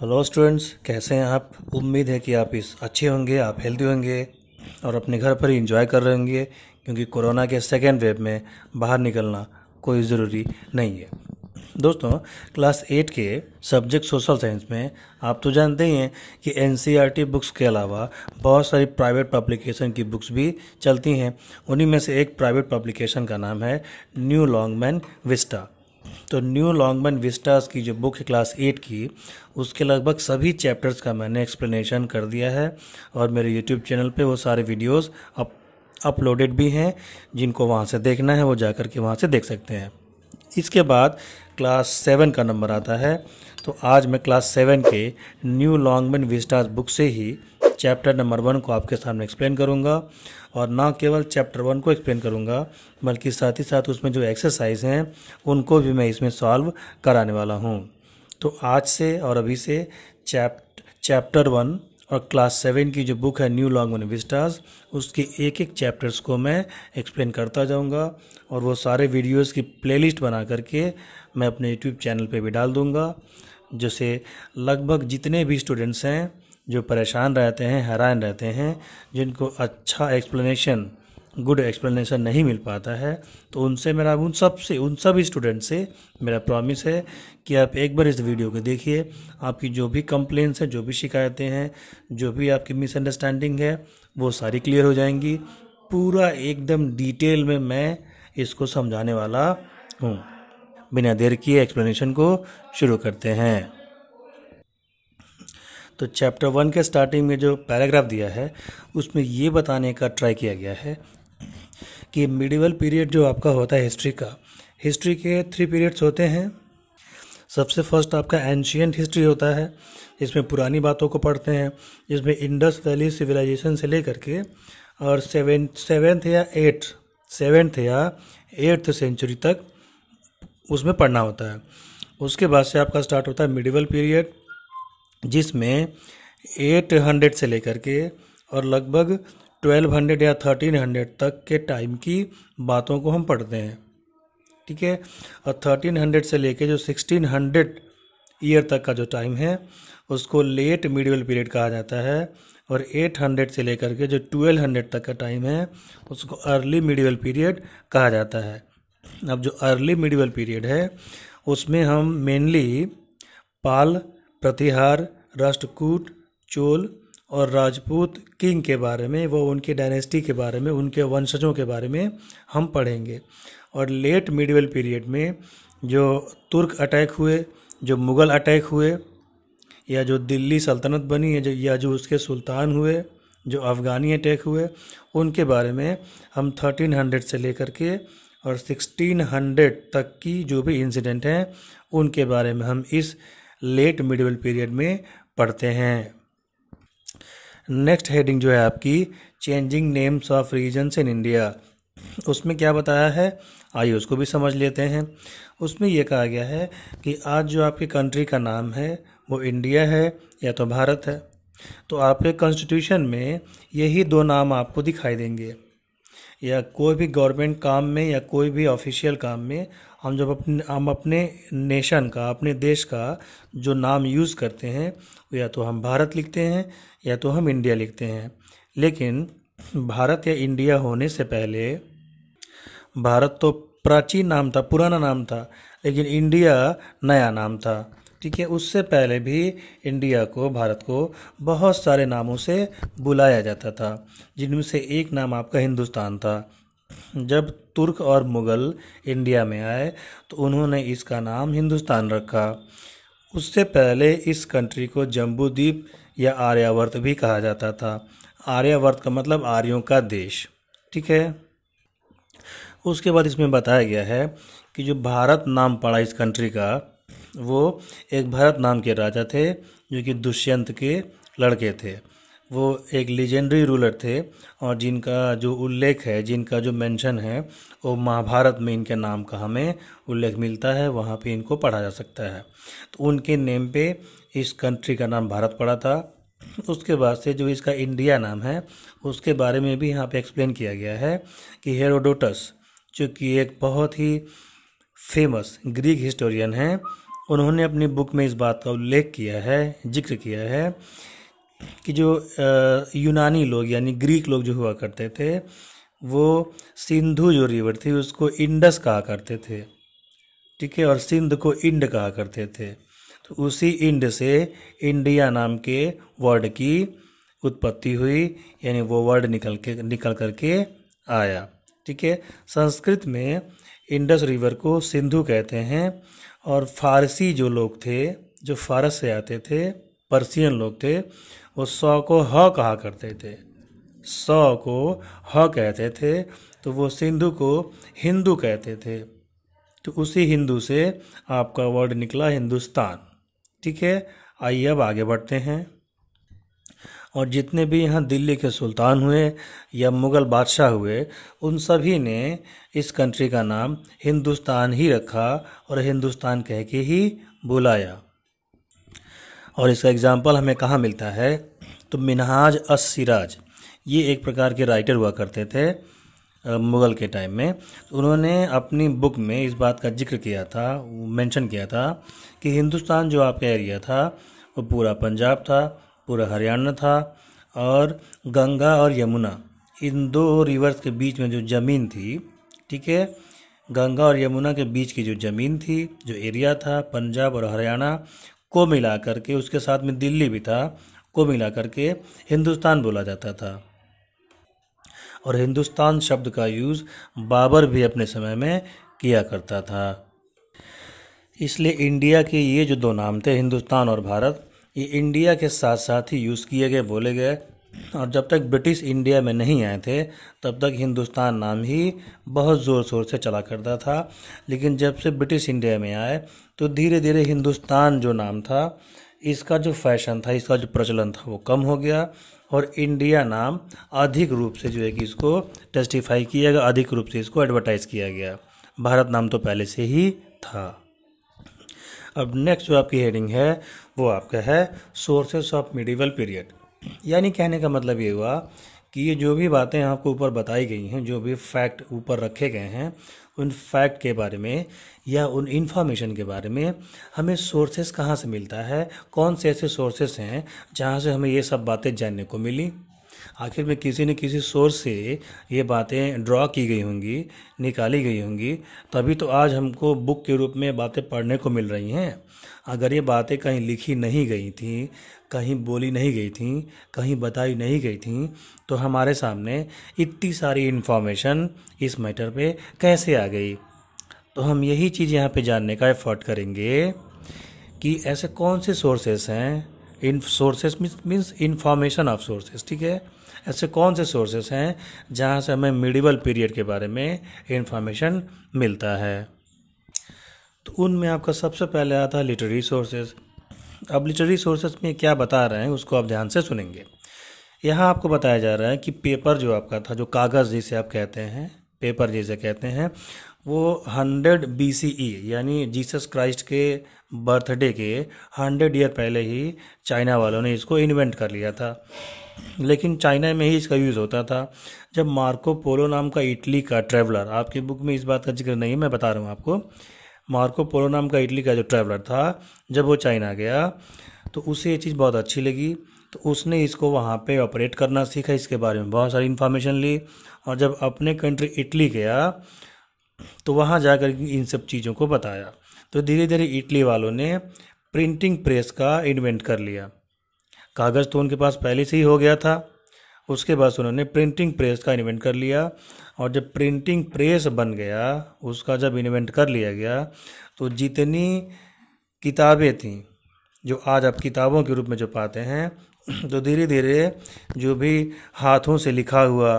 hello students कैसे हैं आप उम्मीद है कि आप इस अच्छे होंगे आप हेल्दी होंगे और अपने घर पर ही इंजॉय कर रहे होंगे क्योंकि कोरोना के सेकेंड वेव में बाहर निकलना कोई ज़रूरी नहीं है दोस्तों क्लास एट के सब्जेक्ट सोशल साइंस में आप तो जानते ही हैं कि एन बुक्स e के अलावा बहुत सारी प्राइवेट पब्लिकेशन की बुक्स भी चलती हैं उन्हीं में से एक प्राइवेट पब्लिकेशन का नाम है न्यू लॉन्ग मैन विस्टा तो न्यू लॉन्गमैन विस्टास की जो बुक है क्लास एट की उसके लगभग सभी चैप्टर्स का मैंने एक्सप्लेनेशन कर दिया है और मेरे यूट्यूब चैनल पे वो सारे वीडियोस अप अपलोडेड भी हैं जिनको वहाँ से देखना है वो जा कर के वहाँ से देख सकते हैं इसके बाद क्लास सेवन का नंबर आता है तो आज मैं क्लास सेवन के न्यू लॉन्गमैन विस्टास बुक से ही चैप्टर नंबर वन को आपके सामने एक्सप्लेन करूंगा और ना केवल चैप्टर वन को एक्सप्लेन करूंगा बल्कि साथ ही साथ उसमें जो एक्सरसाइज हैं उनको भी मैं इसमें सॉल्व कराने वाला हूँ तो आज से और अभी से चैप चैप्टर वन और क्लास सेवन की जो बुक है न्यू लॉन्ग विस्टास उसके एक एक चैप्टर्स को मैं एक्सप्लेन करता जाऊंगा और वो सारे वीडियोस की प्लेलिस्ट बना करके मैं अपने यूट्यूब चैनल पे भी डाल दूंगा जैसे लगभग जितने भी स्टूडेंट्स हैं जो परेशान रहते हैं हैरान रहते हैं जिनको अच्छा एक्सप्लेनेशन गुड एक्सप्लेनेशन नहीं मिल पाता है तो उनसे मेरा उन सब से उन सब स्टूडेंट से मेरा प्रॉमिस है कि आप एक बार इस वीडियो को देखिए आपकी जो भी कंप्लेंट्स हैं जो भी शिकायतें हैं जो भी आपकी मिसअंडरस्टैंडिंग है वो सारी क्लियर हो जाएंगी पूरा एकदम डिटेल में मैं इसको समझाने वाला हूँ बिना देर किए एक्सप्लेनेशन को शुरू करते हैं तो चैप्टर वन के स्टार्टिंग में जो पैराग्राफ दिया है उसमें ये बताने का ट्राई किया गया है कि मिडिवल पीरियड जो आपका होता है हिस्ट्री का हिस्ट्री के थ्री पीरियड्स होते हैं सबसे फर्स्ट आपका एंशियंट हिस्ट्री होता है इसमें पुरानी बातों को पढ़ते हैं जिसमें इंडस वैली सिविलाइजेशन से लेकर के और सेवें सेवेंथ या एट सेवेंथ या एट्थ सेंचुरी तक उसमें पढ़ना होता है उसके बाद से आपका स्टार्ट होता है मिडिवल पीरियड जिसमें 800 से लेकर के और लगभग 1200 या 1300 तक के टाइम की बातों को हम पढ़ते हैं ठीक है और 1300 से लेकर जो 1600 ईयर तक का जो टाइम है उसको लेट मिडिवल पीरियड कहा जाता है और 800 से लेकर के जो 1200 तक का टाइम है उसको अर्ली मिडिवल पीरियड कहा जाता है अब जो अर्ली मिडिवल पीरियड है उसमें हम मेनली पाल प्रतिहार राष्ट्रकूट चोल और राजपूत किंग के बारे में वो उनके डायनेस्टी के बारे में उनके वंशजों के बारे में हम पढ़ेंगे और लेट मिडिवल पीरियड में जो तुर्क अटैक हुए जो मुग़ल अटैक हुए या जो दिल्ली सल्तनत बनी है जो या जो उसके सुल्तान हुए जो अफ़गानी अटैक हुए उनके बारे में हम 1300 से लेकर के और 1600 तक की जो भी इंसिडेंट हैं उनके बारे में हम इस लेट मिडवेल पीरियड में पढ़ते हैं नेक्स्ट हेडिंग जो है आपकी changing names of regions in India उसमें क्या बताया है आइए उसको भी समझ लेते हैं उसमें यह कहा गया है कि आज जो आपकी कंट्री का नाम है वो इंडिया है या तो भारत है तो आपके कॉन्स्टिट्यूशन में यही दो नाम आपको दिखाई देंगे या कोई भी गवर्नमेंट काम में या कोई भी ऑफिशियल काम में हम जब अपने हम अपने नेशन का अपने देश का जो नाम यूज़ करते हैं या तो हम भारत लिखते हैं या तो हम इंडिया लिखते हैं लेकिन भारत या इंडिया होने से पहले भारत तो प्राचीन नाम था पुराना नाम था लेकिन इंडिया नया नाम था ठीक है उससे पहले भी इंडिया को भारत को बहुत सारे नामों से बुलाया जाता था जिनमें से एक नाम आपका हिंदुस्तान था जब तुर्क और मुग़ल इंडिया में आए तो उन्होंने इसका नाम हिंदुस्तान रखा उससे पहले इस कंट्री को जम्बूद्वीप या आर्यावर्त भी कहा जाता था आर्यावर्त का मतलब आर्यों का देश ठीक है उसके बाद इसमें बताया गया है कि जो भारत नाम पड़ा इस कंट्री का वो एक भरत नाम के राजा थे जो कि दुष्यंत के लड़के थे वो एक लीजेंडरी रूलर थे और जिनका जो उल्लेख है जिनका जो मेंशन है वो महाभारत में इनके नाम का हमें उल्लेख मिलता है वहाँ पे इनको पढ़ा जा सकता है तो उनके नेम पे इस कंट्री का नाम भारत पड़ा था उसके बाद से जो इसका इंडिया नाम है उसके बारे में भी यहाँ पे एक्सप्लेन किया गया है कि हेरोडोटस जो कि एक बहुत ही फेमस ग्रीक हिस्टोरियन हैं उन्होंने अपनी बुक में इस बात का उल्लेख किया है जिक्र किया है कि जो यूनानी लोग यानी ग्रीक लोग जो हुआ करते थे वो सिंधु जो रिवर थी उसको इंडस कहा करते थे ठीक है और सिंध को इंड कहा करते थे तो उसी इंड से इंडिया नाम के वर्ड की उत्पत्ति हुई यानी वो वर्ड निकल के निकल करके आया ठीक है संस्कृत में इंडस रिवर को सिंधु कहते हैं और फारसी जो लोग थे जो फारस से आते थे पर्सियन लोग थे वो सौ को ह कहा करते थे सौ को ह कहते थे तो वो सिंधु को हिंदू कहते थे तो उसी हिंदू से आपका वर्ड निकला हिंदुस्तान ठीक है आइए अब आगे बढ़ते हैं और जितने भी यहाँ दिल्ली के सुल्तान हुए या मुग़ल बादशाह हुए उन सभी ने इस कंट्री का नाम हिंदुस्तान ही रखा और हिंदुस्तान कह के ही बुलाया और इसका एग्ज़ाम्पल हमें कहाँ मिलता है तो मिनहाज अस सिराज ये एक प्रकार के राइटर हुआ करते थे मुग़ल के टाइम में तो उन्होंने अपनी बुक में इस बात का जिक्र किया था मेंशन किया था कि हिंदुस्तान जो आपका एरिया था वो पूरा पंजाब था पूरा हरियाणा था और गंगा और यमुना इन दो रिवर्स के बीच में जो ज़मीन थी ठीक है गंगा और यमुना के बीच की जो ज़मीन थी जो एरिया था पंजाब और हरियाणा को मिला करके उसके साथ में दिल्ली भी था को मिला करके हिंदुस्तान बोला जाता था और हिंदुस्तान शब्द का यूज़ बाबर भी अपने समय में किया करता था इसलिए इंडिया के ये जो दो नाम थे हिंदुस्तान और भारत ये इंडिया के साथ साथ ही यूज़ किए गए बोले गए और जब तक ब्रिटिश इंडिया में नहीं आए थे तब तक हिंदुस्तान नाम ही बहुत ज़ोर शोर से चला करता था लेकिन जब से ब्रिटिश इंडिया में आए तो धीरे धीरे हिंदुस्तान जो नाम था इसका जो फैशन था इसका जो प्रचलन था वो कम हो गया और इंडिया नाम अधिक रूप से जो है कि इसको टेस्टिफाई किया गया अधिक रूप से इसको एडवर्टाइज़ किया गया भारत नाम तो पहले से ही था अब नेक्स्ट जो आपकी हेडिंग है वो आपका है सोर्सेस ऑफ मिडिवल पीरियड यानी कहने का मतलब ये हुआ कि ये जो भी बातें आपको ऊपर बताई गई हैं जो भी फैक्ट ऊपर रखे गए हैं उन फैक्ट के बारे में या उन इन्फॉर्मेशन के बारे में हमें सोर्सेस कहाँ से मिलता है कौन से ऐसे सोर्सेस हैं जहाँ से हमें ये सब बातें जानने को मिली आखिर में किसी न किसी सोर्स से ये बातें ड्रॉ की गई होंगी निकाली गई होंगी तभी तो आज हमको बुक के रूप में बातें पढ़ने को मिल रही हैं अगर ये बातें कहीं लिखी नहीं गई थी कहीं बोली नहीं गई थी कहीं बताई नहीं गई थी तो हमारे सामने इतनी सारी इन्फॉर्मेशन इस मैटर पे कैसे आ गई तो हम यही चीज़ यहाँ पे जानने का एफर्ट करेंगे कि ऐसे कौन से सोर्सेस हैं इन sources means information of sources ठीक है ऐसे कौन से सोर्सेस हैं जहाँ से हमें मिडिवल पीरियड के बारे में इन्फॉर्मेशन मिलता है तो उनमें आपका सबसे पहले आता है लिटरेरी सोर्सेज अब लिटरेरी सोर्सेज में क्या बता रहे हैं उसको आप ध्यान से सुनेंगे यहाँ आपको बताया जा रहा है कि पेपर जो आपका था जो कागज़ जिसे आप कहते हैं पेपर जिसे कहते हैं वो 100 BCE यानी जीसस क्राइस्ट के बर्थडे के 100 ईयर पहले ही चाइना वालों ने इसको इन्वेंट कर लिया था लेकिन चाइना में ही इसका यूज़ होता था जब मार्को पोलो नाम का इटली का ट्रेवलर आपकी बुक में इस बात का जिक्र नहीं मैं बता रहा हूँ आपको मार्को पोलो नाम का इटली का जो ट्रैवलर था जब वो चाइना गया तो उसे ये चीज़ बहुत अच्छी लगी तो उसने इसको वहाँ पे ऑपरेट करना सीखा इसके बारे में बहुत सारी इन्फॉर्मेशन ली और जब अपने कंट्री इटली गया तो वहाँ जाकर इन सब चीज़ों को बताया तो धीरे धीरे इटली वालों ने प्रिंटिंग प्रेस का इन्वेंट कर लिया कागज़ तो उनके पास पहले से ही हो गया था उसके बाद उन्होंने प्रिंटिंग प्रेस का इन्वेंट कर लिया और जब प्रिंटिंग प्रेस बन गया उसका जब इन्वेंट कर लिया गया तो जितनी किताबें थीं जो आज आप किताबों के रूप में जो पाते हैं तो धीरे धीरे जो भी हाथों से लिखा हुआ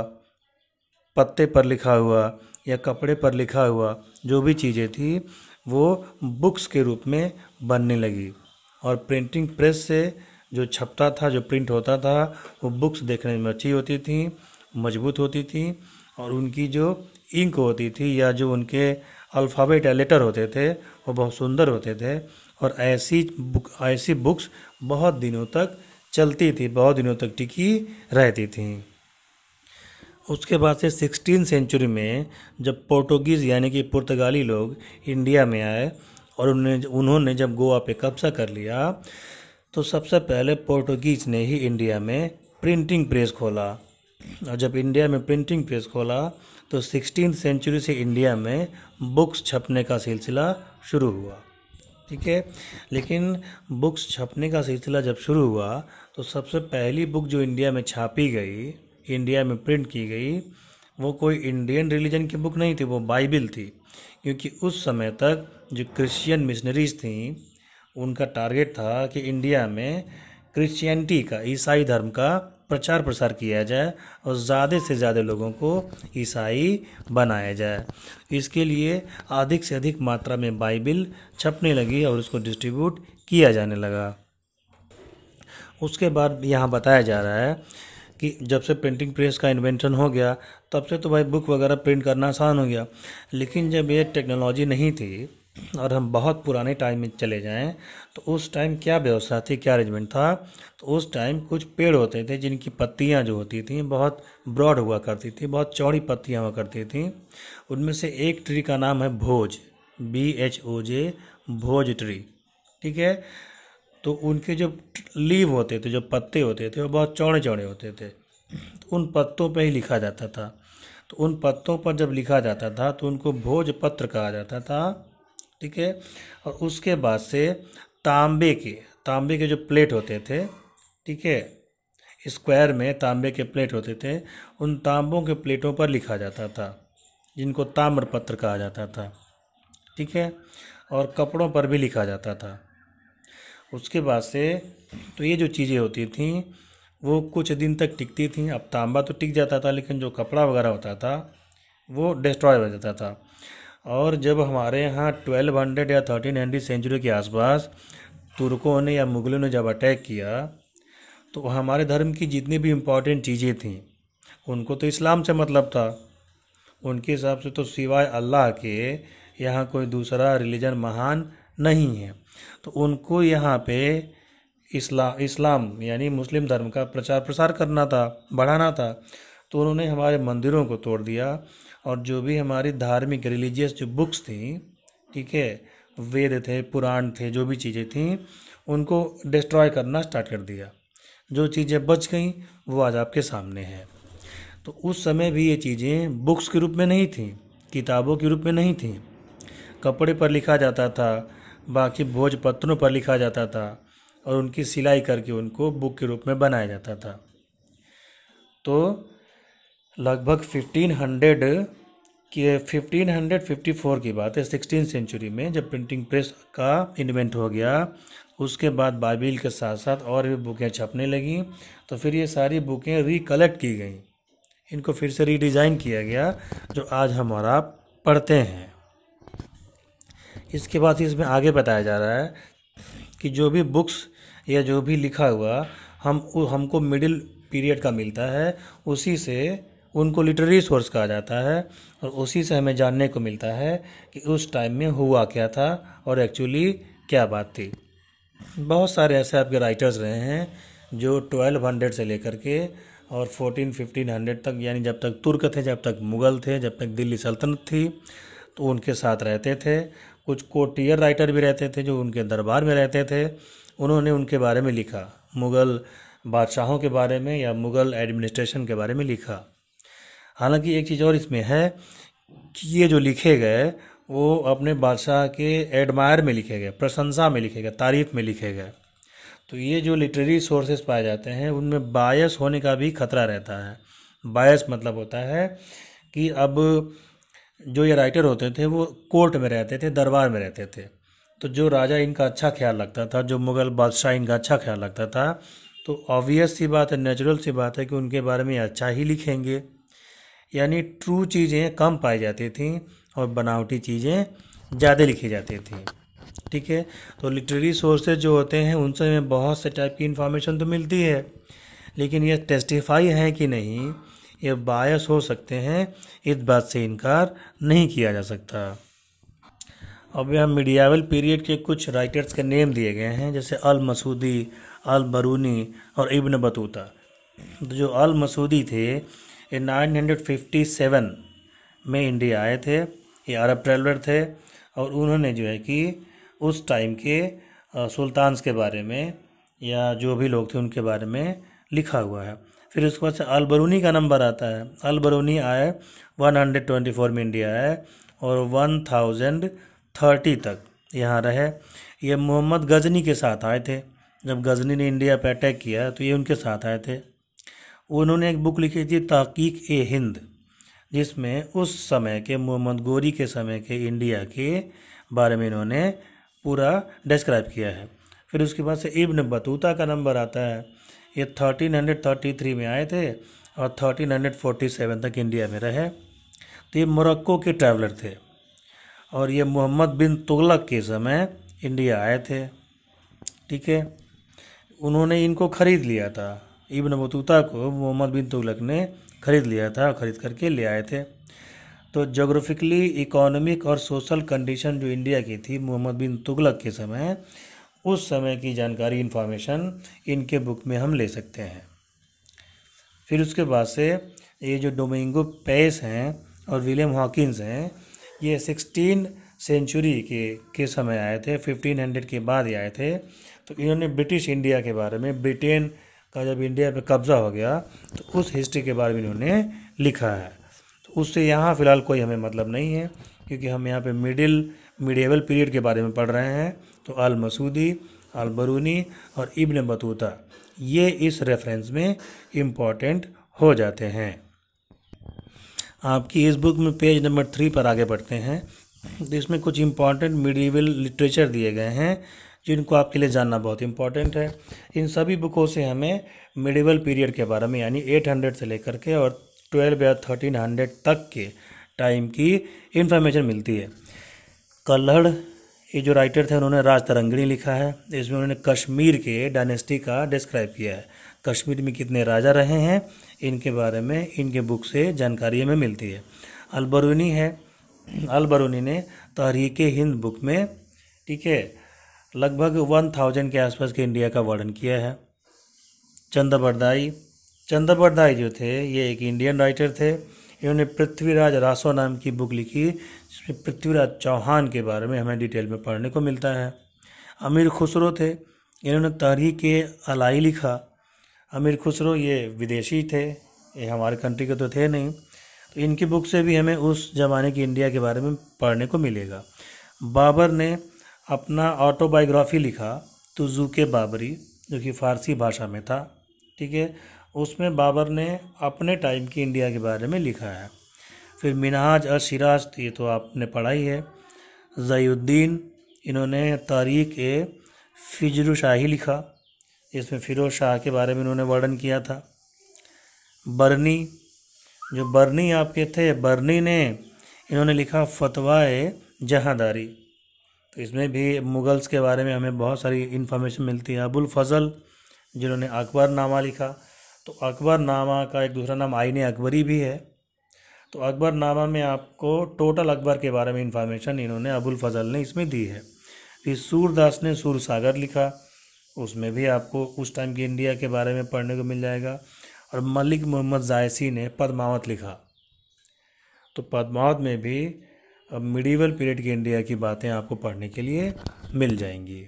पत्ते पर लिखा हुआ या कपड़े पर लिखा हुआ जो भी चीज़ें थी वो बुक्स के रूप में बनने लगी और प्रिंटिंग प्रेस से जो छपता था जो प्रिंट होता था वो बुक्स देखने में अच्छी होती थी मजबूत होती थी और उनकी जो इंक होती थी या जो उनके अल्फ़ाबेट या लेटर होते थे वो बहुत सुंदर होते थे और ऐसी बुक ऐसी बुक्स बहुत दिनों तक चलती थी बहुत दिनों तक टिकी रहती थी उसके बाद से सिक्सटीन सेंचुरी में जब पोर्टुगीज़ यानी कि पुर्तगाली लोग इंडिया में आए और उन्हें उन्होंने जब गोवा पे कब्जा कर लिया तो सबसे पहले पोर्टुगीज ने ही इंडिया में प्रिंटिंग प्रेस खोला और जब इंडिया में प्रिंटिंग प्रेस खोला तो सिक्सटीन सेंचुरी से इंडिया में बुक्स छपने का सिलसिला शुरू हुआ ठीक है लेकिन बुक्स छपने का सिलसिला जब शुरू हुआ तो सबसे पहली बुक जो इंडिया में छापी गई इंडिया में प्रिंट की गई वो कोई इंडियन रिलीजन की बुक नहीं थी वो बाइबिल थी क्योंकि उस समय तक जो क्रिश्चियन मिशनरीज थी उनका टारगेट था कि इंडिया में क्रिश्चियनिटी का ईसाई धर्म का प्रचार प्रसार किया जाए और ज़्यादा से ज़्यादा लोगों को ईसाई बनाया जाए इसके लिए अधिक से अधिक मात्रा में बाइबिल छपने लगी और उसको डिस्ट्रीब्यूट किया जाने लगा उसके बाद यहाँ बताया जा रहा है कि जब से प्रिंटिंग प्रेस का इन्वेंशन हो गया तब से तो भाई बुक वगैरह प्रिंट करना आसान हो गया लेकिन जब ये टेक्नोलॉजी नहीं थी और हम बहुत पुराने टाइम में चले जाएं तो उस टाइम क्या व्यवस्था थी क्या अरेंजमेंट था तो उस टाइम कुछ पेड़ होते थे जिनकी पत्तियां जो होती थी बहुत ब्रॉड हुआ करती थी बहुत चौड़ी पत्तियां हुआ करती थी उनमें से एक ट्री का नाम है bhoj B H O J bhoj tree ठीक है तो उनके जो लीव होते थे जो पत्ते होते थे वो बहुत चौड़े चौड़े होते थे तो उन पत्तों पर ही लिखा जाता था तो उन पत्तों पर जब लिखा जाता था तो उनको भोज पत्र कहा जाता था ठीक है और उसके बाद से तांबे के तांबे के जो प्लेट होते थे ठीक है स्क्वायर में तांबे के प्लेट होते थे उन तांबों के प्लेटों पर लिखा जाता था जिनको ताम्रपत्र कहा जाता था ठीक है और कपड़ों पर भी लिखा जाता था उसके बाद से तो ये जो चीज़ें होती थी वो कुछ दिन तक टिकती थी अब तांबा तो टिक जाता था लेकिन जो कपड़ा वगैरह होता था वो डिस्ट्रॉय हो जाता था और जब हमारे यहाँ ट्वेल्व हंड्रेड या थर्टीन हंड्रेड सेंचुरी के आसपास तुर्कों ने या मुग़लों ने जब अटैक किया तो हमारे धर्म की जितनी भी इम्पोर्टेंट चीज़ें थीं उनको तो इस्लाम से मतलब था उनके हिसाब से तो सिवाय अल्लाह के यहाँ कोई दूसरा रिलीजन महान नहीं है तो उनको यहाँ पे इस्ला इस्लाम यानी मुस्लिम धर्म का प्रचार प्रसार करना था बढ़ाना था तो उन्होंने हमारे मंदिरों को तोड़ दिया और जो भी हमारी धार्मिक रिलीजियस जो बुक्स थी ठीक है वेद थे पुराण थे जो भी चीज़ें थी उनको डिस्ट्रॉय करना स्टार्ट कर दिया जो चीज़ें बच गई वो आज आपके सामने हैं तो उस समय भी ये चीज़ें बुक्स के रूप में नहीं थी किताबों के रूप में नहीं थी कपड़े पर लिखा जाता था बाकी भोजपत्रों पर लिखा जाता था और उनकी सिलाई करके उनको बुक के रूप में बनाया जाता था तो लगभग 1500 फिफ्टी फोर की बात है सिक्सटीन सेंचुरी में जब प्रिंटिंग प्रेस का इन्वेंट हो गया उसके बाद बाइबिल के साथ साथ और भी बुकें छपने लगीं तो फिर ये सारी बुकें रिकलेक्ट की गई इनको फिर से रीडिज़ाइन किया गया जो आज हमारा पढ़ते हैं इसके बाद इसमें आगे बताया जा रहा है कि जो भी बुक्स या जो भी लिखा हुआ हम हमको मिडिल पीरियड का मिलता है उसी से उनको लिटरेरी सोर्स कहा जाता है और उसी से हमें जानने को मिलता है कि उस टाइम में हुआ क्या था और एक्चुअली क्या बात थी बहुत सारे ऐसे आपके राइटर्स रहे हैं जो ट्वेल्व हंड्रेड से लेकर के और फोर्टीन फिफ्टीन हंड्रेड तक यानी जब तक तुर्क थे जब तक मुग़ल थे जब तक दिल्ली सल्तनत थी तो उनके साथ रहते थे कुछ कोटियर राइटर भी रहते थे जो उनके दरबार में रहते थे उन्होंने उनके बारे में लिखा मुग़ल बादशाहों के बारे में या मुग़ल एडमिनिस्ट्रेशन के बारे में लिखा हालांकि एक चीज़ और इसमें है कि ये जो लिखे गए वो अपने बादशाह के एडमायर में लिखे गए प्रशंसा में लिखे गए तारीफ में लिखे गए तो ये जो लिटरेरी सोर्सेस पाए जाते हैं उनमें बायस होने का भी खतरा रहता है बायस मतलब होता है कि अब जो ये राइटर होते थे वो कोर्ट में रहते थे दरबार में रहते थे तो जो राजा इनका अच्छा ख्याल रखता था जो मुग़ल बादशाह इनका अच्छा ख्याल रखता था तो ऑब्वियस सी बात है नेचुरल सी बात है कि उनके बारे में अच्छा ही लिखेंगे यानी ट्रू चीज़ें कम पाई जाती थी और बनावटी चीज़ें ज़्यादा लिखी जाती थी ठीक है तो लिटरेरी सोर्सेज जो होते हैं उनसे हमें बहुत से टाइप की इन्फॉर्मेशन तो मिलती है लेकिन ये टेस्टिफाई है कि नहीं ये बायस हो सकते हैं इस बात से इनकार नहीं किया जा सकता अब यहाँ मीडियावल पीरियड के कुछ राइटर्स के नेम दिए गए हैं जैसे अल मसूदी अल बरूनी और इब्न बतूता तो जो अल मसूदी थे ये 957 में इंडिया आए थे ये अरब ट्रेवलर थे और उन्होंने जो है कि उस टाइम के सुल्तान्स के बारे में या जो भी लोग थे उनके बारे में लिखा हुआ है फिर उसके बाद से अलबरूनी का नंबर आता है अलबरूनी आए 124 में इंडिया आए और 1030 तक यहाँ रहे ये मोहम्मद गजनी के साथ आए थे जब गजनी ने इंडिया पर अटैक किया तो ये उनके साथ आए थे उन्होंने एक बुक लिखी थी ताकीक ए हिंद जिसमें उस समय के मोहम्मद गोरी के समय के इंडिया के बारे में इन्होंने पूरा डिस्क्राइब किया है फिर उसके बाद से इब्न बतूता का नंबर आता है ये थर्टीन हंड्रेड थर्टी थ्री में आए थे और थर्टीन हंड्रेड सेवन तक इंडिया में रहे तो ये मोरक्को के ट्रैवलर थे और ये मोहम्मद बिन तुगलक के समय इंडिया आए थे ठीक है उन्होंने इनको ख़रीद लिया था इबन बतूता को मोहम्मद बिन तुगलक ने ख़रीद लिया था ख़रीद करके ले आए थे तो जोग्राफिकली इकोनॉमिक और सोशल कंडीशन जो इंडिया की थी मोहम्मद बिन तुगलक के समय उस समय की जानकारी इन्फॉर्मेशन इनके बुक में हम ले सकते हैं फिर उसके बाद से ये जो डोमिंगो पेस हैं और विलियम हॉकिंस हैं ये सिक्सटीन सेंचुरी के के समय आए थे फिफ्टीन हंड्रेड के बाद ही आए थे तो इन्होंने ब्रिटिश इंडिया के बारे में ब्रिटेन का जब इंडिया पे कब्ज़ा हो गया तो उस हिस्ट्री के बारे में इन्होंने लिखा है तो उससे यहाँ फ़िलहाल कोई हमें मतलब नहीं है क्योंकि हम यहाँ पे मिडिल मिडेवल पीरियड के बारे में पढ़ रहे हैं तो अल मसूदी अल बरूनी और इब्न बतूता ये इस रेफरेंस में इम्पॉर्टेंट हो जाते हैं आपकी इस बुक में पेज नंबर थ्री पर आगे बढ़ते हैं तो इसमें कुछ इम्पॉर्टेंट मिडिवल लिटरेचर दिए गए हैं जिनको आपके लिए जानना बहुत इंपॉर्टेंट है इन सभी बुकों से हमें मिडिवल पीरियड के बारे में यानी 800 से लेकर के और 12 या 1300 तक के टाइम की इन्फॉर्मेशन मिलती है कल्हड़ ये जो राइटर थे उन्होंने राज तरंगणी लिखा है इसमें उन्होंने कश्मीर के डायनेस्टी का डिस्क्राइब किया है कश्मीर में कितने राजा रहे हैं इनके बारे में इनके बुक से जानकारी हमें मिलती है अलबरूनी है अलबरूनी ने तहरीक हिंद बुक में ठीक है लगभग वन थाउजेंड के आसपास के इंडिया का वर्णन किया है चंद्रबरदाई चंद्रबरदाई जो थे ये एक इंडियन राइटर थे इन्होंने पृथ्वीराज रासो नाम की बुक लिखी जिसमें पृथ्वीराज चौहान के बारे में हमें डिटेल में पढ़ने को मिलता है अमीर खुसरो थे इन्होंने के अलाई लिखा अमीर खुसरो ये विदेशी थे ये हमारे कंट्री के तो थे नहीं तो इनकी बुक से भी हमें उस ज़माने की इंडिया के बारे में पढ़ने को मिलेगा बाबर ने अपना ऑटोबायोग्राफी लिखा के बाबरी जो कि फ़ारसी भाषा में था ठीक है उसमें बाबर ने अपने टाइम की इंडिया के बारे में लिखा है फिर मिनाज और सिराज तो ये तो आपने पढ़ाई है जयुद्दीन इन्होंने तारीख ए फिजर शाही लिखा इसमें फिरोज शाह के बारे में इन्होंने वर्णन किया था बर्नी जो बर्नी आपके थे बर्नी ने इन्होंने लिखा फतवा ए जहादारी तो इसमें भी मुग़ल्स के बारे में हमें बहुत सारी इन्फॉर्मेशन मिलती है अबुल फजल जिन्होंने अकबर नामा लिखा तो अकबर नामा का एक दूसरा नाम आइन अकबरी भी है तो अकबर नामा में आपको टोटल अकबर के बारे में इन्फॉर्मेशन इन्होंने अबुल फजल ने इसमें दी है फिर सूरदास ने सूर सागर लिखा उसमें भी आपको उस टाइम की इंडिया के बारे में पढ़ने को मिल जाएगा और मलिक मोहम्मद जायसी ने पद्मावत लिखा तो पद्मावत में भी मिडीवल पीरियड की इंडिया की बातें आपको पढ़ने के लिए मिल जाएंगी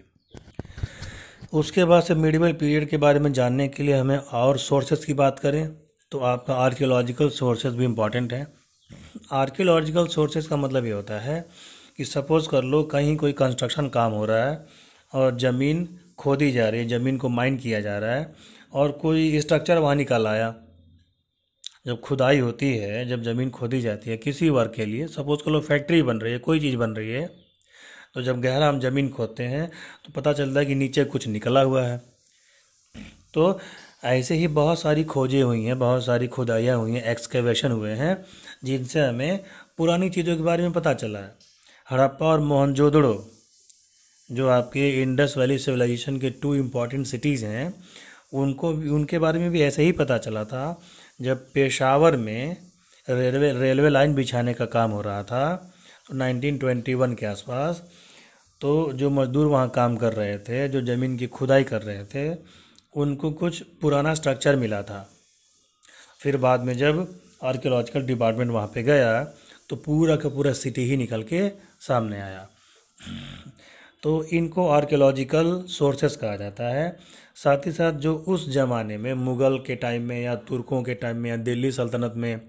उसके बाद से मिडीवल पीरियड के बारे में जानने के लिए हमें और सोर्सेज की बात करें तो आपका आर्कियोलॉजिकल सोर्सेज भी इम्पॉर्टेंट है आर्कियोलॉजिकल सोर्सेज का मतलब ये होता है कि सपोज़ कर लो कहीं कोई कंस्ट्रक्शन काम हो रहा है और ज़मीन खोदी जा रही है ज़मीन को माइन किया जा रहा है और कोई स्ट्रक्चर वहाँ निकल आया जब खुदाई होती है जब ज़मीन खोदी जाती है किसी वर्क के लिए सपोज़ कर लो फैक्ट्री बन रही है कोई चीज़ बन रही है तो जब गहरा हम ज़मीन खोदते हैं तो पता चलता है कि नीचे कुछ निकला हुआ है तो ऐसे ही बहुत सारी खोजें हुई हैं बहुत सारी खुदाइयाँ हुई हैं एक्सकेवेशन हुए हैं जिनसे हमें पुरानी चीज़ों के बारे में पता चला है हड़प्पा और मोहनजोदड़ो जो आपके इंडस वैली सिविलाइजेशन के टू इम्पॉर्टेंट सिटीज़ हैं उनको उनके बारे में भी ऐसे ही पता चला था जब पेशावर में रेलवे रेलवे लाइन बिछाने का काम हो रहा था 1921 के आसपास तो जो मज़दूर वहाँ काम कर रहे थे जो ज़मीन की खुदाई कर रहे थे उनको कुछ पुराना स्ट्रक्चर मिला था फिर बाद में जब आर्कियोलॉजिकल डिपार्टमेंट वहाँ पे गया तो पूरा का पूरा सिटी ही निकल के सामने आया तो इनको आर्कियोलॉजिकल सोर्सेस कहा जाता है साथ ही साथ जो उस ज़माने में मुग़ल के टाइम में या तुर्कों के टाइम में या दिल्ली सल्तनत में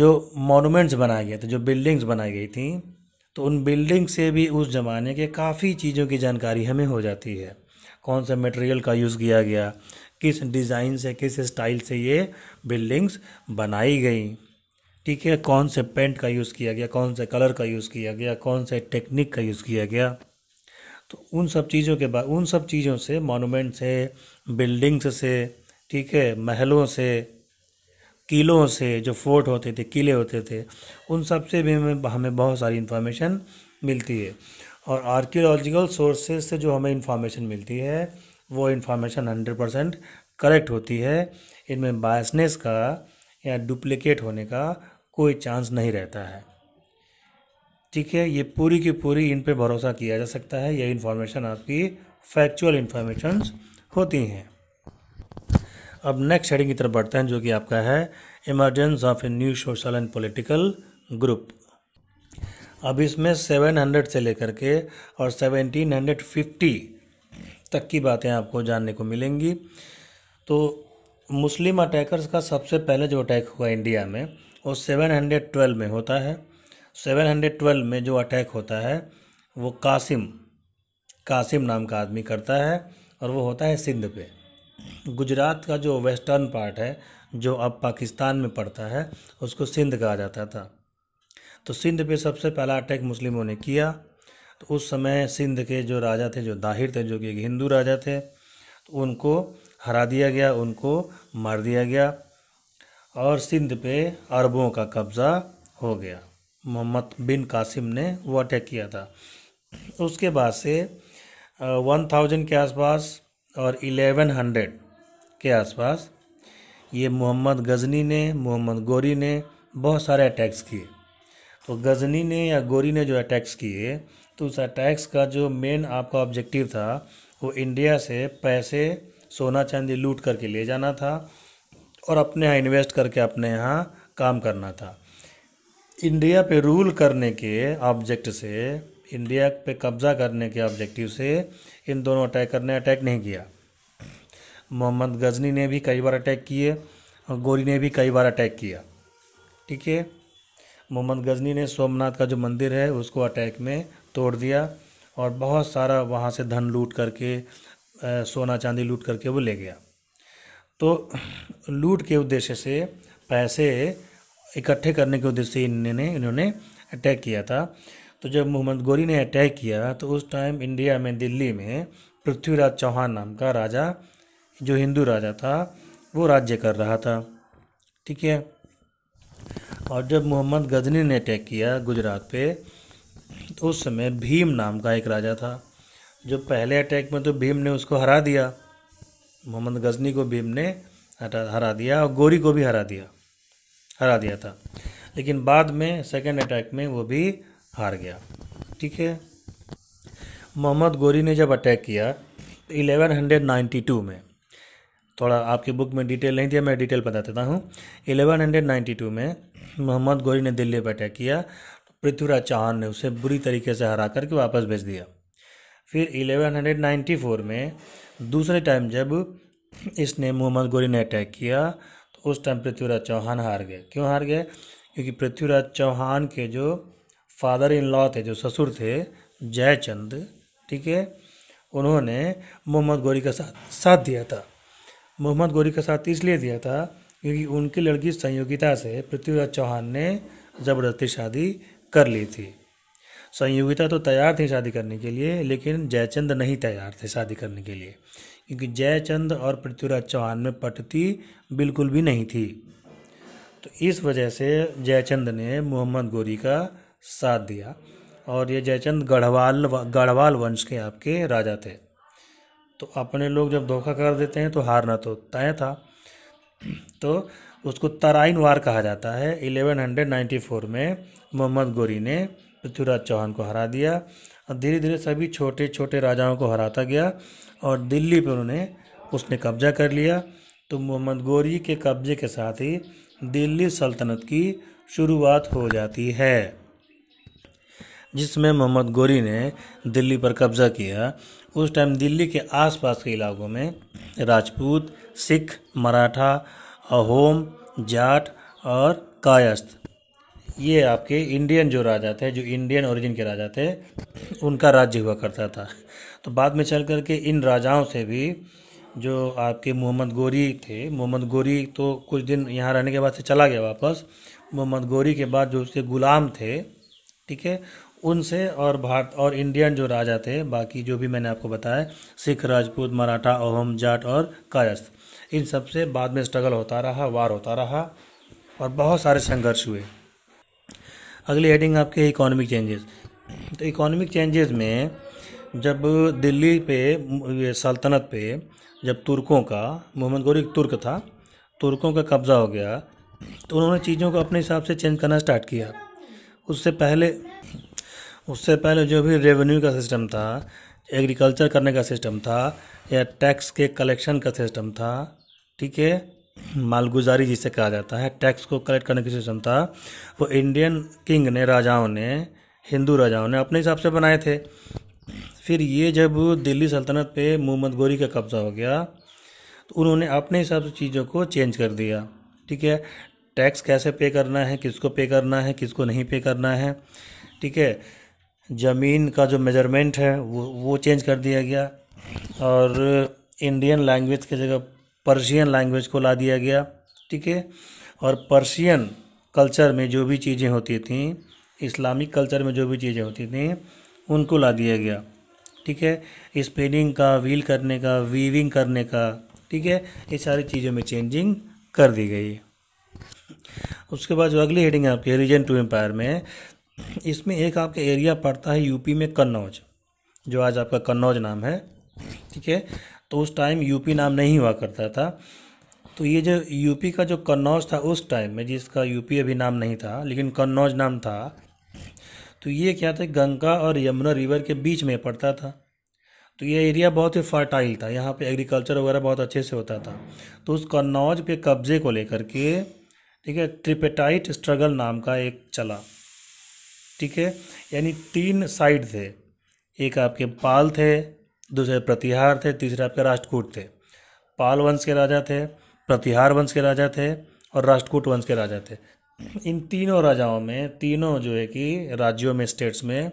जो मॉन्यूमेंट्स बनाए गए थे जो बिल्डिंग्स बनाई गई थी तो उन बिल्डिंग से भी उस ज़माने के काफ़ी चीज़ों की जानकारी हमें हो जाती है कौन सा मटेरियल का यूज़ किया गया किस डिज़ाइन से किस स्टाइल से ये बिल्डिंग्स बनाई गई ठीक है कौन से पेंट का यूज़ किया गया कौन से कलर का यूज़ किया गया कौन से टेक्निक का यूज़ किया गया तो उन सब चीज़ों के बाद उन सब चीज़ों से मोनूमेंट से बिल्डिंग्स से ठीक है महलों से किलों से जो फोर्ट होते थे किले होते थे उन सब से भी हमें हमें बहुत सारी इन्फॉर्मेशन मिलती है और आर्कियोलॉजिकल सोर्सेज से जो हमें इन्फॉर्मेशन मिलती है वो इन्फॉर्मेशन हंड्रेड परसेंट करेक्ट होती है इनमें बायसनेस का या डुप्लिकेट होने का कोई चांस नहीं रहता है ठीक है ये पूरी की पूरी इन पे भरोसा किया जा सकता है ये इन्फॉर्मेशन आपकी फैक्चुअल इन्फॉर्मेशन होती हैं अब नेक्स्ट हेडिंग की तरफ बढ़ते हैं जो कि आपका है emergence of a new social and political group अब इसमें 700 से लेकर के और 1750 तक की बातें आपको जानने को मिलेंगी तो मुस्लिम अटैकर्स का सबसे पहले जो अटैक हुआ इंडिया में वो 712 में होता है 712 में जो अटैक होता है वो कासिम कासिम नाम का आदमी करता है और वो होता है सिंध पे गुजरात का जो वेस्टर्न पार्ट है जो अब पाकिस्तान में पड़ता है उसको सिंध कहा जाता था तो सिंध पे सबसे पहला अटैक मुस्लिमों ने किया तो उस समय सिंध के जो राजा थे जो दाहिर थे जो कि एक हिंदू राजा थे तो उनको हरा दिया गया उनको मार दिया गया और सिंध पे अरबों का कब्ज़ा हो गया मोहम्मद बिन कासिम ने वो अटैक किया था उसके बाद से वन थाउजेंड के आसपास और इलेवन हंड्रेड के आसपास ये मोहम्मद गजनी ने मोहम्मद गोरी ने बहुत सारे अटैक्स किए तो गजनी ने या गोरी ने जो अटैक्स किए तो उस अटैक्स का जो मेन आपका ऑब्जेक्टिव था वो इंडिया से पैसे सोना चांदी लूट करके ले जाना था और अपने यहाँ इन्वेस्ट करके अपने यहाँ काम करना था इंडिया पे रूल करने के ऑब्जेक्ट से इंडिया पे कब्जा करने के ऑब्जेक्टिव से इन दोनों अटैकर ने अटैक नहीं किया मोहम्मद गजनी ने भी कई बार अटैक किए और गोरी ने भी कई बार अटैक किया ठीक है मोहम्मद गजनी ने सोमनाथ का जो मंदिर है उसको अटैक में तोड़ दिया और बहुत सारा वहाँ से धन लूट करके सोना चांदी लूट करके वो ले गया तो लूट के उद्देश्य से पैसे इकट्ठे करने के उद्देश्य से इन्होंने इन्होंने अटैक किया था तो जब मोहम्मद गोरी ने अटैक किया तो उस टाइम इंडिया में दिल्ली में पृथ्वीराज चौहान नाम का राजा जो हिंदू राजा था वो राज्य कर रहा था ठीक है और जब मोहम्मद गजनी ने अटैक किया गुजरात पे तो उस समय भीम नाम का एक राजा था जो पहले अटैक में तो भीम ने उसको हरा दिया मोहम्मद गजनी को भीम ने हरा दिया और गोरी को भी हरा दिया हरा दिया था लेकिन बाद में सेकेंड अटैक में वो भी हार गया ठीक है मोहम्मद गोरी ने जब अटैक किया 1192 में थोड़ा आपकी बुक में डिटेल नहीं दिया मैं डिटेल बता देता हूँ 1192 में मोहम्मद गोरी ने दिल्ली पर अटैक किया पृथ्वीराज चौहान ने उसे बुरी तरीके से हरा करके वापस भेज दिया फिर 1194 में दूसरे टाइम जब इसने मोहम्मद गोरी ने अटैक किया उस टाइम पृथ्वीराज चौहान हार गए क्यों हार गए क्योंकि पृथ्वीराज चौहान के जो फादर इन लॉ थे जो ससुर थे जयचंद ठीक है उन्होंने मोहम्मद गौरी का साथ साथ दिया था मोहम्मद गौरी का साथ इसलिए दिया था क्योंकि उनकी लड़की संयोगिता से पृथ्वीराज चौहान ने ज़बरदस्ती शादी कर ली थी संयोगिता तो तैयार थी शादी करने के लिए लेकिन जयचंद नहीं तैयार थे शादी करने के लिए क्योंकि जयचंद और पृथ्वीराज चौहान में पटती बिल्कुल भी नहीं थी तो इस वजह से जयचंद ने मोहम्मद गोरी का साथ दिया और ये जयचंद गढ़वाल गढ़वाल वंश के आपके राजा थे तो अपने लोग जब धोखा कर देते हैं तो हारना तो तय था तो उसको तराइन वार कहा जाता है 1194 में मोहम्मद गोरी ने पृथ्वीराज चौहान को हरा दिया धीरे धीरे सभी छोटे छोटे राजाओं को हराता गया और दिल्ली पर उन्हें उसने कब्जा कर लिया तो मोहम्मद गोरी के कब्जे के साथ ही दिल्ली सल्तनत की शुरुआत हो जाती है जिसमें मोहम्मद गोरी ने दिल्ली पर कब्जा किया उस टाइम दिल्ली के आसपास के इलाकों में राजपूत सिख मराठा अहोम जाट और कायस्थ ये आपके इंडियन जो राजा थे जो इंडियन ओरिजिन के राजा थे उनका राज्य हुआ करता था तो बाद में चल करके इन राजाओं से भी जो आपके मोहम्मद गोरी थे मोहम्मद गोरी तो कुछ दिन यहाँ रहने के बाद से चला गया वापस मोहम्मद गोरी के बाद जो उसके गुलाम थे ठीक है उनसे और भारत और इंडियन जो राजा थे बाकी जो भी मैंने आपको बताया सिख राजपूत मराठा ओहम जाट और कायस्थ इन सबसे बाद में स्ट्रगल होता रहा वार होता रहा और बहुत सारे संघर्ष हुए अगली हेडिंग आपके इकोनॉमिक चेंजेस तो इकोनॉमिक चेंजेस में जब दिल्ली पे सल्तनत पे जब तुर्कों का मोहम्मद गौरी तुर्क था तुर्कों का कब्ज़ा हो गया तो उन्होंने चीज़ों को अपने हिसाब से चेंज करना स्टार्ट किया उससे पहले उससे पहले जो भी रेवेन्यू का सिस्टम था एग्रीकल्चर करने का सिस्टम था या टैक्स के कलेक्शन का सिस्टम था ठीक है मालगुजारी जिसे कहा जाता है टैक्स को कलेक्ट करने की था वो इंडियन किंग ने राजाओं ने हिंदू राजाओं ने अपने हिसाब से बनाए थे फिर ये जब दिल्ली सल्तनत पे मोहम्मद गोरी का कब्ज़ा हो गया तो उन्होंने अपने हिसाब से चीज़ों को चेंज कर दिया ठीक है टैक्स कैसे पे करना है किसको पे करना है किसको नहीं पे करना है ठीक है ज़मीन का जो मेजरमेंट है वो वो चेंज कर दिया गया और इंडियन लैंग्वेज की जगह पर्शियन लैंग्वेज को ला दिया गया ठीक है और पर्शियन कल्चर में जो भी चीज़ें होती थी इस्लामिक कल्चर में जो भी चीज़ें होती थी उनको ला दिया गया ठीक है स्पिनिंग का व्हील करने का वीविंग करने का ठीक है ये सारी चीज़ों में चेंजिंग कर दी गई उसके बाद जो अगली हेडिंग है आपकी रीजन टू एम्पायर में इसमें एक आपका एरिया पड़ता है यूपी में कन्नौज जो आज आपका कन्नौज नाम है ठीक है तो उस टाइम यूपी नाम नहीं हुआ करता था तो ये जो यूपी का जो कन्नौज था उस टाइम में जिसका यूपी अभी नाम नहीं था लेकिन कन्नौज नाम था तो ये क्या था गंगा और यमुना रिवर के बीच में पड़ता था तो ये एरिया बहुत ही फर्टाइल था यहाँ पे एग्रीकल्चर वगैरह बहुत अच्छे से होता था तो उस कन्नौज पे कब्जे को लेकर के ठीक है ट्रिपेटाइट स्ट्रगल नाम का एक चला ठीक है यानी तीन साइड थे एक आपके पाल थे दूसरे प्रतिहार थे तीसरे आपके राष्ट्रकूट थे पाल वंश के राजा थे प्रतिहार वंश के राजा थे और राष्ट्रकूट वंश के राजा थे इन तीनों राजाओं में तीनों जो है कि राज्यों में स्टेट्स में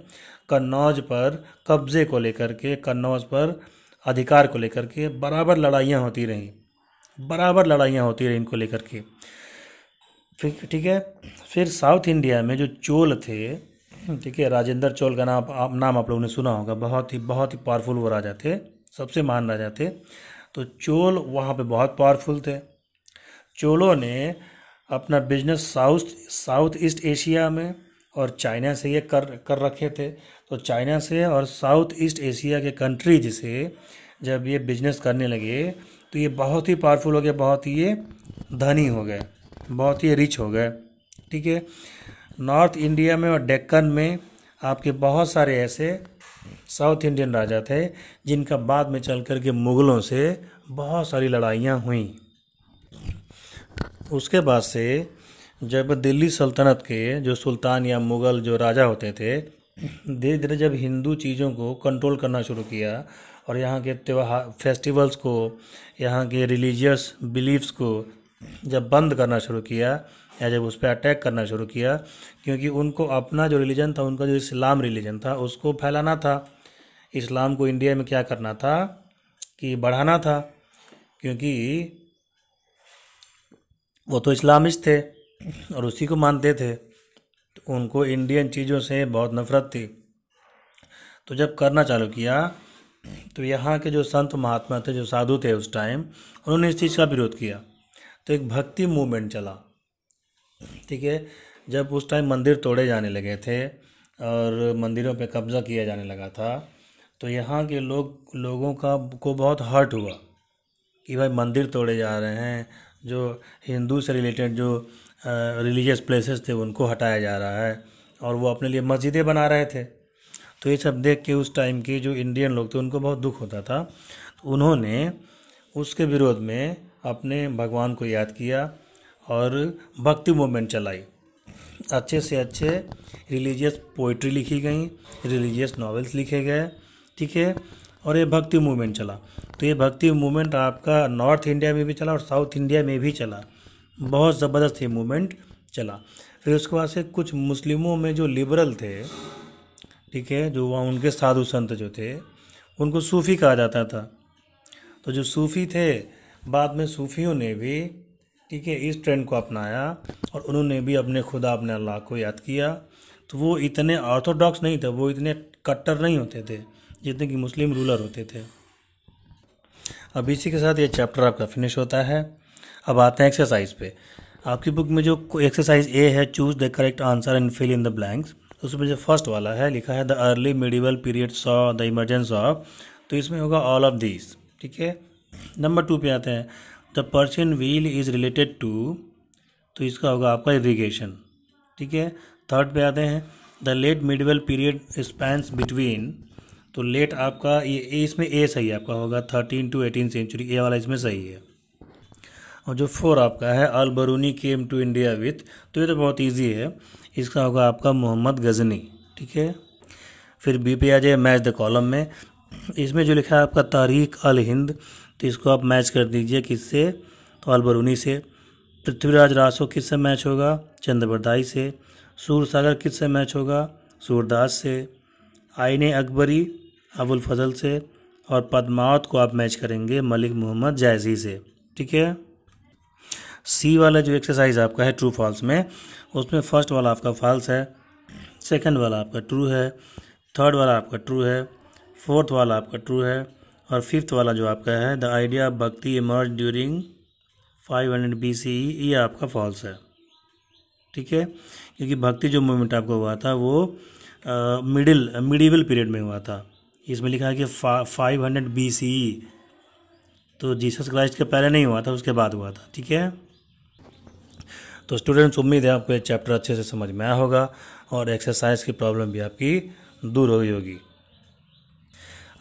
कन्नौज पर कब्जे को लेकर के कन्नौज पर अधिकार को लेकर के बराबर लड़ाइयाँ होती रहीं बराबर लड़ाइयाँ होती रहीं इनको लेकर के ठीक है फिर साउथ इंडिया में जो चोल थे ठीक है राजेंद्र चोल का नाम आप, नाम आप लोगों ने सुना होगा बहुत ही बहुत ही पावरफुल वो राजा थे सबसे महान राजा थे तो चोल वहाँ पे बहुत पावरफुल थे चोलों ने अपना business south south east Asia में और चाइना से ये कर कर रखे थे तो चाइना से और साउथ ईस्ट एशिया के कंट्रीज से जब ये बिजनेस करने लगे तो ये बहुत ही पावरफुल हो गए बहुत ही ये धनी हो गए बहुत ही रिच हो गए ठीक है नॉर्थ इंडिया में और डेक्कन में आपके बहुत सारे ऐसे साउथ इंडियन राजा थे जिनका बाद में चल कर के मुग़लों से बहुत सारी लड़ाइयाँ हुई उसके बाद से जब दिल्ली सल्तनत के जो सुल्तान या मुग़ल जो राजा होते थे धीरे धीरे जब हिंदू चीज़ों को कंट्रोल करना शुरू किया और यहाँ के त्यौहार फेस्टिवल्स को यहाँ के रिलीजियस बिलीफ्स को जब बंद करना शुरू किया या जब उस पर अटैक करना शुरू किया क्योंकि उनको अपना जो रिलीजन था उनका जो इस्लाम रिलीजन था उसको फैलाना था इस्लाम को इंडिया में क्या करना था कि बढ़ाना था क्योंकि वो तो इस्लामिस्ट थे और उसी को मानते थे तो उनको इंडियन चीज़ों से बहुत नफ़रत थी तो जब करना चालू किया तो यहाँ के जो संत महात्मा थे जो साधु थे उस टाइम उन्होंने इस चीज़ का विरोध किया तो एक भक्ति मूवमेंट चला ठीक है जब उस टाइम मंदिर तोड़े जाने लगे थे और मंदिरों पे कब्ज़ा किया जाने लगा था तो यहाँ के लोग लोगों का को बहुत हर्ट हुआ कि भाई मंदिर तोड़े जा रहे हैं जो हिंदू से रिलेटेड जो रिलीजियस प्लेसेस थे उनको हटाया जा रहा है और वो अपने लिए मस्जिदें बना रहे थे तो ये सब देख के उस टाइम के जो इंडियन लोग थे उनको बहुत दुख होता था तो उन्होंने उसके विरोध में अपने भगवान को याद किया और भक्ति मूवमेंट चलाई अच्छे से अच्छे रिलीजियस पोइट्री लिखी गई रिलीजियस नॉवेल्स लिखे गए ठीक है और ये भक्ति मूवमेंट चला तो ये भक्ति मूवमेंट आपका नॉर्थ इंडिया में भी चला और साउथ इंडिया में भी चला बहुत ज़बरदस्त ये मूवमेंट चला फिर उसके बाद से कुछ मुस्लिमों में जो लिबरल थे ठीक है जो वहाँ उनके साधु संत जो थे उनको सूफ़ी कहा जाता था तो जो सूफ़ी थे बाद में सूफ़ियों ने भी ठीक है इस ट्रेंड को अपनाया और उन्होंने भी अपने खुदा अपने अल्लाह को याद किया तो वो इतने ऑर्थोडॉक्स नहीं थे वो इतने कट्टर नहीं होते थे जितने कि मुस्लिम रूलर होते थे अब इसी के साथ ये चैप्टर आपका फिनिश होता है अब आते हैं एक्सरसाइज पे आपकी बुक में जो एक्सरसाइज ए है choose the correct answer and fill in the blanks उसमें जो फर्स्ट वाला है लिखा है the early medieval period saw the emergence of तो इसमें होगा ऑल ऑफ दिस ठीक है नंबर टू पे आते हैं the Persian wheel is related to तो इसका होगा आपका इरीगेशन ठीक है थर्ड पे आते हैं the late medieval period spans between तो लेट आपका ये इसमें ए सही आपका होगा thirteen to eighteen century A वाला इसमें सही है और जो फोर आपका है Al Biruni came to India with तो ये तो बहुत ईजी है इसका होगा आपका मोहम्मद गजनी ठीक है फिर बी पे आ जाए मैच द कॉलम में इसमें जो लिखा है आपका तारीख अल हिंद तो इसको आप मैच कर दीजिए किससे तो अलबरूनी से पृथ्वीराज रासो किससे मैच होगा चंद्रबरदाई से सूर सागर किससे मैच होगा सूरदास से आईने अकबरी अबुल फजल से और पदमावत को आप मैच करेंगे मलिक मोहम्मद जायसी से ठीक है सी वाला जो एक्सरसाइज आपका है ट्रू फॉल्स में उसमें फर्स्ट वाला आपका फॉल्स है सेकंड वाला आपका ट्रू है थर्ड वाला आपका ट्रू है फोर्थ वाला आपका ट्रू है और फिफ्थ वाला जो आपका है the idea of bhakti emerge during 500 hundred B C ये आपका फॉल्स है ठीक है क्योंकि भक्ति जो मूवमेंट आपको हुआ था वो मिडिल मिडिवल पीरियड में हुआ था इसमें लिखा है कि फाइव हंड्रेड बी सी तो जीसस क्राइस्ट के पहले नहीं हुआ था उसके बाद हुआ था ठीक है तो स्टूडेंट्स उम्मीद है आपको ये चैप्टर अच्छे से समझ में आया होगा और एक्सरसाइज की प्रॉब्लम भी आपकी दूर हो गई होगी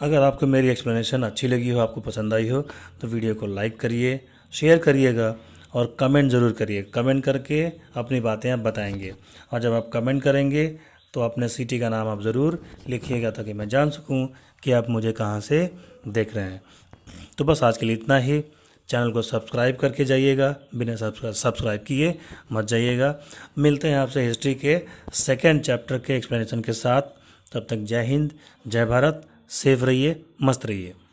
अगर आपको मेरी एक्सप्लेनेशन अच्छी लगी हो आपको पसंद आई हो तो वीडियो को लाइक करिए शेयर करिएगा और कमेंट ज़रूर करिए कमेंट करके अपनी बातें आप बताएंगे और जब आप कमेंट करेंगे तो अपने सिटी का नाम आप ज़रूर लिखिएगा ताकि मैं जान सकूं कि आप मुझे कहां से देख रहे हैं तो बस आज के लिए इतना ही चैनल को सब्सक्राइब करके जाइएगा बिना सब्सक्राइब किए मत जाइएगा मिलते हैं आपसे हिस्ट्री के सेकेंड चैप्टर के एक्सप्लेनेशन के साथ तब तक जय हिंद जय भारत सेफ रहिए मस्त रहिए